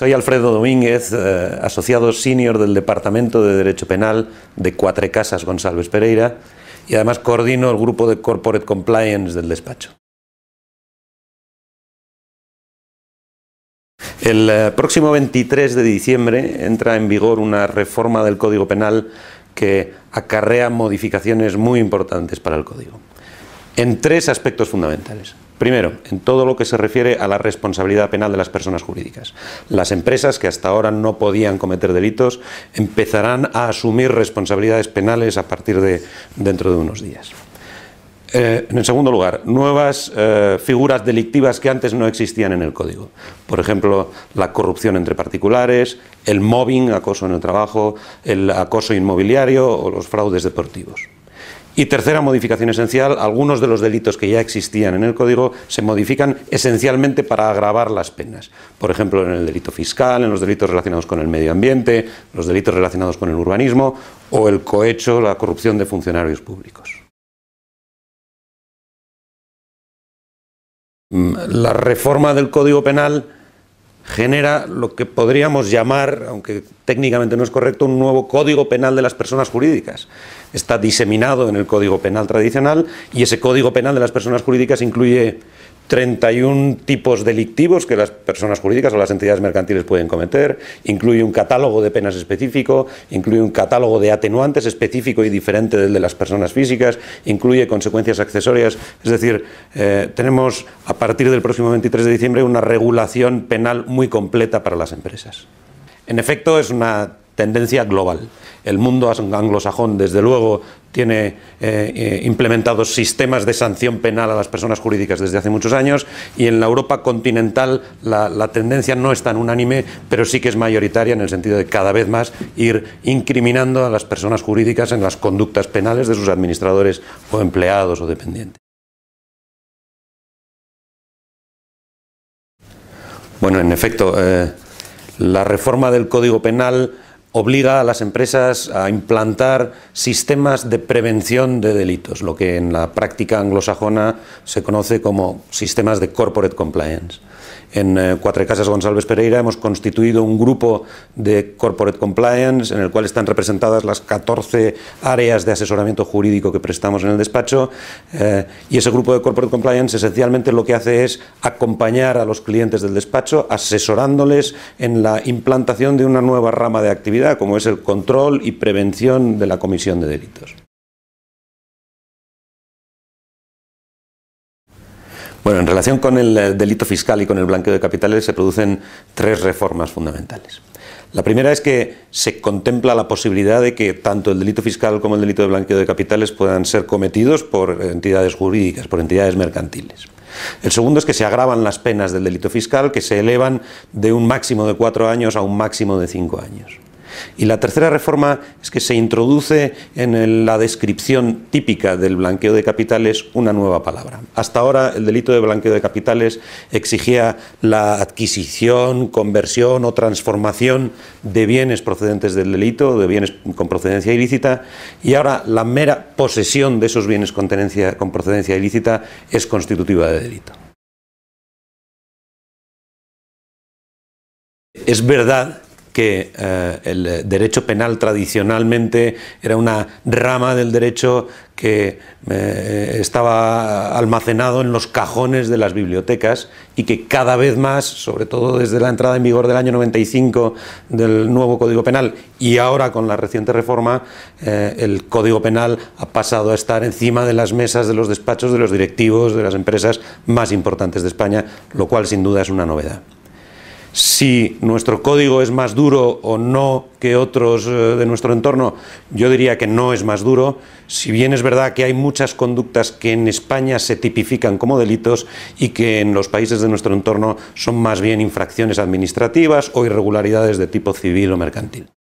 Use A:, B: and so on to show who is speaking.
A: Soy Alfredo Domínguez, eh, asociado senior del Departamento de Derecho Penal de Cuatro Casas González Pereira y además coordino el grupo de Corporate Compliance del despacho.
B: El eh, próximo
A: 23 de diciembre entra en vigor una reforma del Código Penal que acarrea modificaciones muy importantes para el Código en tres aspectos fundamentales. Primero, en todo lo que se refiere a la responsabilidad penal de las personas jurídicas. Las empresas que hasta ahora no podían cometer delitos empezarán a asumir responsabilidades penales a partir de dentro de unos días. Eh, en segundo lugar, nuevas eh, figuras delictivas que antes no existían en el código. Por ejemplo, la corrupción entre particulares, el mobbing, acoso en el trabajo, el acoso inmobiliario o los fraudes deportivos. Y tercera modificación esencial, algunos de los delitos que ya existían en el Código se modifican esencialmente para agravar las penas. Por ejemplo, en el delito fiscal, en los delitos relacionados con el medio ambiente, los delitos relacionados con el urbanismo o el cohecho, la corrupción de funcionarios públicos. Mm, la reforma del Código Penal genera lo que podríamos llamar, aunque técnicamente no es correcto, un nuevo código penal de las personas jurídicas. Está diseminado en el código penal tradicional y ese código penal de las personas jurídicas incluye 31 tipos delictivos que las personas jurídicas o las entidades mercantiles pueden cometer, incluye un catálogo de penas específico, incluye un catálogo de atenuantes específico y diferente del de las personas físicas, incluye consecuencias accesorias, es decir, eh, tenemos a partir del próximo 23 de diciembre una regulación penal muy completa para las empresas. En efecto, es una tendencia global. El mundo anglosajón, desde luego, tiene eh, eh, implementados sistemas de sanción penal a las personas jurídicas desde hace muchos años y en la Europa continental la, tendencia no es tan unánime, pero sí que es mayoritaria en el sentido de cada vez más ir incriminando a las personas jurídicas en las conductas penales de sus administradores o empleados o dependientes. Bueno, en efecto, eh, la reforma del Código Penal obliga a las empresas a implantar sistemas de prevención de delitos, lo que en la práctica anglosajona se conoce como sistemas de corporate compliance en eh, Cuatro Casas González Pereira hemos constituido un grupo de Corporate Compliance en el cual están representadas las 14 áreas de asesoramiento jurídico que prestamos en el despacho eh, y ese grupo de Corporate Compliance esencialmente lo que hace es acompañar a los clientes del despacho asesorándoles en la implantación de una nueva rama de actividad como es el control y prevención de la comisión de delitos. Bueno, en relación con el eh, delito fiscal y con el blanqueo de capitales se producen tres reformas fundamentales. La primera es que se contempla la posibilidad de que tanto el delito fiscal como el delito de blanqueo de capitales puedan ser cometidos por entidades jurídicas, por entidades mercantiles. El segundo es que se agravan las penas del delito fiscal, que se elevan de un máximo de cuatro años a un máximo de cinco años. Y la tercera reforma es que se introduce en la descripción típica del blanqueo de capitales una nueva palabra. Hasta ahora el delito de blanqueo de capitales exigía la adquisición, conversión o transformación de bienes procedentes del delito, de bienes con procedencia ilícita, y ahora la mera posesión de esos bienes con, procedencia ilícita es constitutiva
B: de delito. Es
A: verdad que eh, el derecho penal tradicionalmente era una rama del derecho que eh, estaba almacenado en los cajones de las bibliotecas y que cada vez más, sobre todo desde la entrada en vigor del año 95 del nuevo Código Penal y ahora con la reciente reforma, eh, el Código Penal ha pasado a estar encima de las mesas de los despachos de los directivos de las empresas más importantes de España, lo cual sin duda es una novedad si nuestro código es más duro o no que otros eh, de nuestro entorno, yo diría que no es más duro. Si bien es verdad que hay muchas conductas que en España se tipifican como delitos y que en los países de nuestro entorno son más bien infracciones administrativas o irregularidades de tipo civil o mercantil.